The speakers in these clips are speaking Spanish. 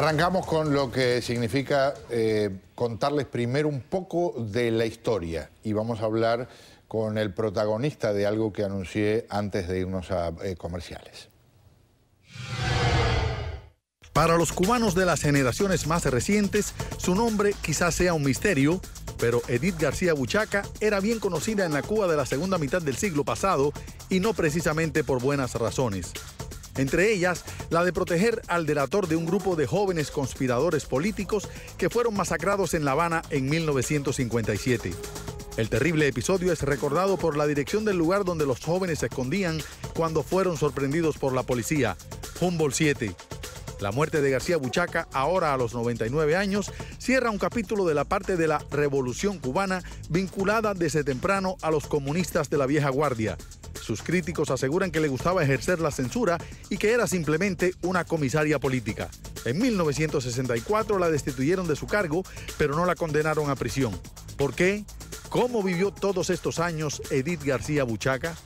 Arrancamos con lo que significa eh, contarles primero un poco de la historia y vamos a hablar con el protagonista de algo que anuncié antes de irnos a eh, comerciales. Para los cubanos de las generaciones más recientes, su nombre quizás sea un misterio, pero Edith García Buchaca era bien conocida en la Cuba de la segunda mitad del siglo pasado y no precisamente por buenas razones entre ellas la de proteger al delator de un grupo de jóvenes conspiradores políticos que fueron masacrados en La Habana en 1957. El terrible episodio es recordado por la dirección del lugar donde los jóvenes se escondían cuando fueron sorprendidos por la policía, Humboldt 7. La muerte de García Buchaca, ahora a los 99 años, cierra un capítulo de la parte de la revolución cubana vinculada desde temprano a los comunistas de la vieja guardia, sus críticos aseguran que le gustaba ejercer la censura y que era simplemente una comisaria política. En 1964 la destituyeron de su cargo, pero no la condenaron a prisión. ¿Por qué? ¿Cómo vivió todos estos años Edith García Buchaca?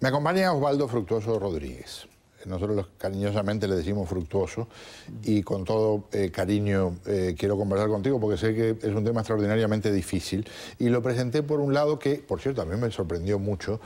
Me acompaña Osvaldo Fructuoso Rodríguez nosotros los, cariñosamente le decimos fructuoso, y con todo eh, cariño eh, quiero conversar contigo porque sé que es un tema extraordinariamente difícil. Y lo presenté por un lado que, por cierto, a mí me sorprendió mucho,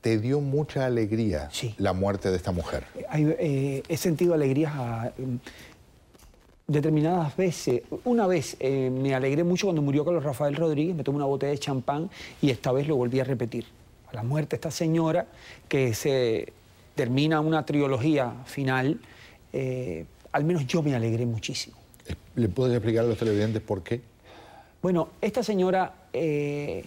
te dio mucha alegría la muerte de esta mujer. Eh, he sentido alegrías ah, mm, determinadas veces. Una vez me alegré mucho cuando murió Carlos Rafael Rodríguez, me tomé una botella de champán y esta vez lo volví a repetir. A la muerte de esta señora que se termina una trilogía final, eh, al menos yo me alegré muchísimo. ¿Le puedes explicar a los televidentes por qué? Bueno, esta señora, eh,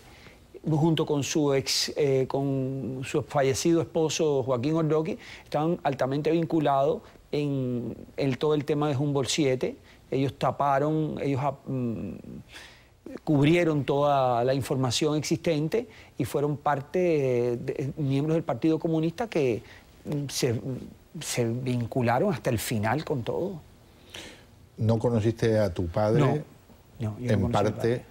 junto con su ex, eh, con su fallecido esposo Joaquín Ordoqui, estaban altamente vinculados en, el todo el tema de Humboldt 7. Ellos taparon, ellos ah, mm, cubrieron toda la información existente y fueron parte de miembros del Partido Comunista que se, vincularon hasta el final con todo. ¿No conociste a tu padre no, en parte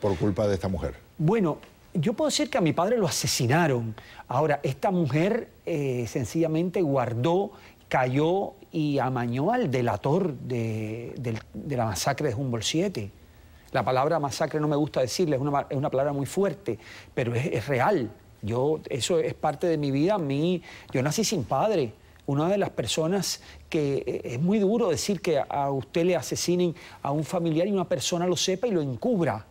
por culpa de esta mujer? Bueno, yo puedo decir que a mi padre lo asesinaron. Ahora, esta mujer eh, sencillamente guardó, cayó y amañó al delator de, la masacre de Humboldt 7. La palabra masacre no me gusta decirle, es una, es una palabra muy fuerte, pero es, es real. Yo, eso es parte de mi vida. A mí, yo nací sin padre. Una de las personas que eh, es muy duro decir que a usted le asesinen a un familiar y una persona lo sepa y lo encubra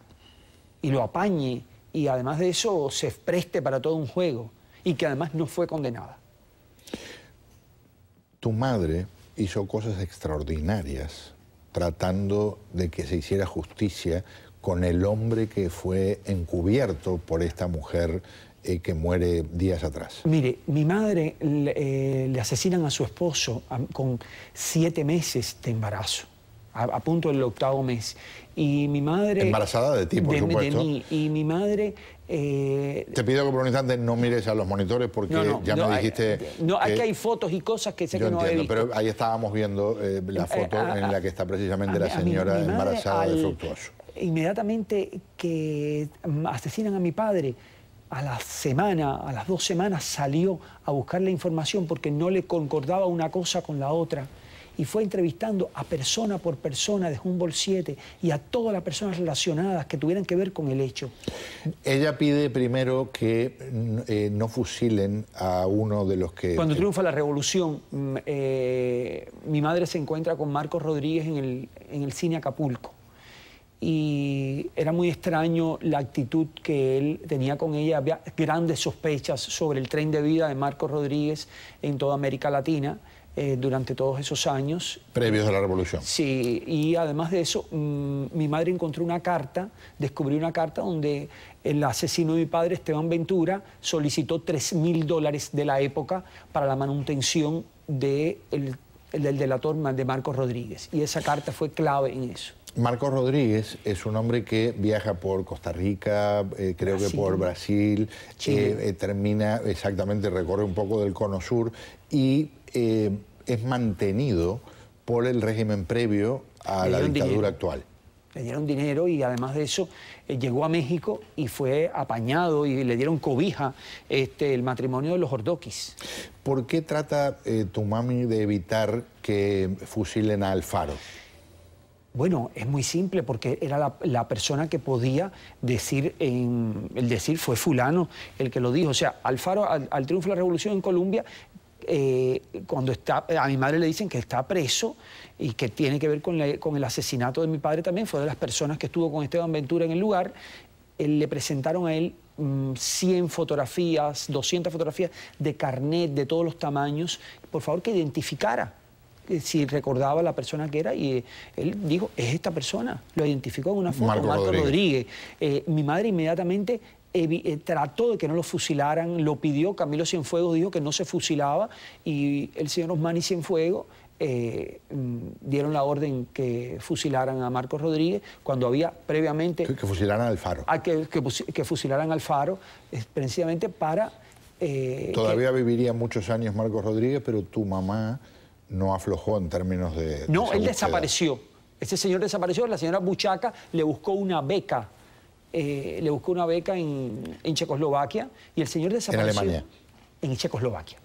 y lo apañe y además de eso se preste para todo un juego y que además no fue condenada. Tu madre hizo cosas extraordinarias tratando de que se hiciera justicia con el hombre que fue encubierto por esta mujer que muere días atrás. Mire, mi madre le, eh, asesinan a su esposo con siete meses de embarazo, a, punto del octavo mes. Y mi madre... Embarazada de ti, por supuesto. Y mi madre eh, Te pido que por un instante no mires a los monitores porque ya me dijiste... no, aquí hay fotos y cosas que sé que no entiendo, pero ahí estábamos viendo eh, la foto en la que está precisamente la señora embarazada de Fructuoso. Inmediatamente que mm, asesinan a mi padre, a la semana, a las dos semanas salió a buscar la información porque no le concordaba una cosa con la otra. Y fue entrevistando a persona por persona de Humboldt 7 y a todas las personas relacionadas que tuvieran que ver con el hecho. Ella pide primero que eh, no fusilen a uno de los que... Cuando triunfa la revolución, mm, eh, mi madre se encuentra con Marcos Rodríguez en el, en el cine Acapulco y era muy extraño la actitud que él tenía con ella. Había grandes sospechas sobre el tren de vida de Marcos Rodríguez en toda América Latina eh, durante todos esos años. Previos a la revolución. Sí, y además de eso, mm, mi madre encontró una carta, descubrió una carta donde el asesino de mi padre, Esteban Ventura, solicitó 3 mil dólares de la época para la manutención de el, del delator de Marcos Rodríguez. Y esa carta fue clave en eso. Marco Rodríguez es un hombre que viaja por Costa Rica, eh, creo que por Brasil, eh, eh, termina exactamente, recorre un poco del cono sur y es mantenido por el régimen previo a la dictadura actual. Le dieron dinero y además de eso llegó a México y fue apañado y le dieron cobija este, el matrimonio de los Ordoquis. ¿Por qué trata tu mami de evitar que fusilen a Alfaro? Bueno, es muy simple porque era la, persona que podía decir, en, el decir fue fulano el que lo dijo. O sea, Alfaro, al, triunfo de la revolución en Colombia, eh, cuando está, a mi madre le dicen que está preso y que tiene que ver con, el asesinato de mi padre también, fue de las personas que estuvo con Esteban Ventura en el lugar, le presentaron a él 100 mm, fotografías, 200 fotografías de carnet de todos los tamaños, por favor que identificara si recordaba la persona que era y eh, él dijo, es esta persona. Lo identificó en una foto, Marco, Rodríguez. Eh, mi madre inmediatamente eh, trató de que no lo fusilaran, lo pidió, Camilo Cienfuegos dijo que no se fusilaba y el señor Osmani Cienfuegos mm, dieron la orden que fusilaran a Marcos Rodríguez cuando había previamente... Que, fusilaran al faro. que, fusilaran al faro, ah, precisamente para... Todavía viviría muchos años Marcos Rodríguez, pero tu mamá no aflojó en términos de... No, él desapareció. Ese señor desapareció, la señora Buchaca le buscó una beca, eh, le buscó una beca en, Checoslovaquia y el señor desapareció. En Alemania. En Checoslovaquia.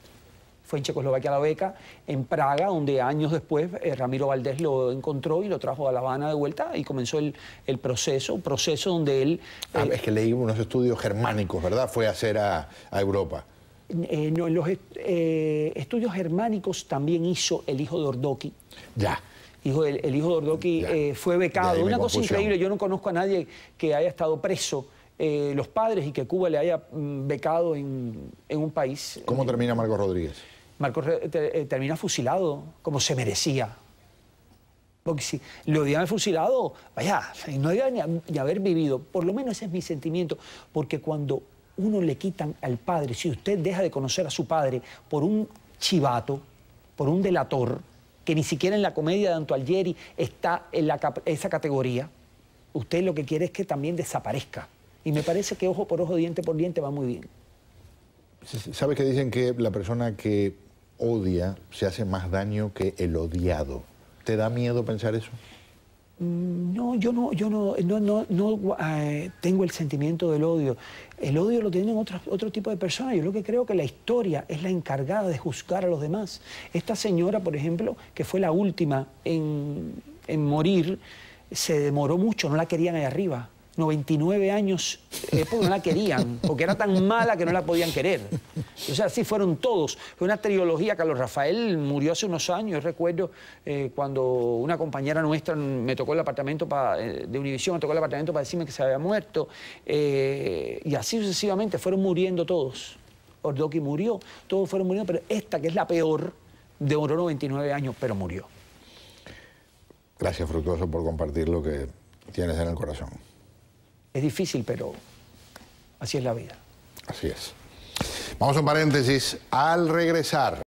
Fue en Checoslovaquia la beca, en Praga, donde años después eh, Ramiro Valdés lo encontró y lo trajo a La Habana de vuelta y comenzó el, proceso, un proceso donde él... Ah, eh, es que leí unos estudios germánicos, ¿verdad? Fue a hacer a, a Europa. Eh, en los eh, estudios germánicos también hizo el hijo de Ordoqui. Ya. el, hijo de Ordoqui eh, fue becado. Una cosa increíble, yo no conozco a nadie que haya estado preso. los padres y que Cuba le haya mm, becado en, un país. ¿Cómo termina Marco Rodríguez? Marco termina fusilado, como se merecía. Porque si lo hubieran fusilado, vaya, no iba ni, ni haber vivido. Por lo menos ese es mi sentimiento. Porque cuando uno le quitan al padre. Si usted deja de conocer a su padre por un chivato, por un delator, que ni siquiera en la comedia de Anto Algeri está en la, esa categoría, usted lo que quiere es que también desaparezca. Y me parece que ojo por ojo, diente por diente va muy bien. ¿Sabes que dicen que la persona que odia se hace más daño que el odiado? ¿Te da miedo pensar eso? Mm, no, yo no, yo no, no, eh, tengo el sentimiento del odio. El odio lo tienen otro, otro tipo de personas. Yo lo que creo que la historia es la encargada de juzgar a los demás. Esta señora, por ejemplo, que fue la última en, en morir, se demoró mucho, no la querían ahí arriba. 99 años eh, porque no la querían, porque era tan mala que no la podían querer. O sea, así fueron todos. Fue una trilogía. Carlos Rafael murió hace unos años. recuerdo eh, cuando una compañera nuestra me tocó el apartamento eh, de Univisión, me tocó el apartamento para decirme que se había muerto. Eh, y así sucesivamente fueron muriendo todos. Ordoqui murió, todos fueron muriendo, pero esta, que es la peor, demoró 99 años, pero murió. Gracias, Fructuoso, por compartir lo que tienes en el corazón. Es difícil, pero así es la vida. Así es. Vamos a un paréntesis. Al regresar,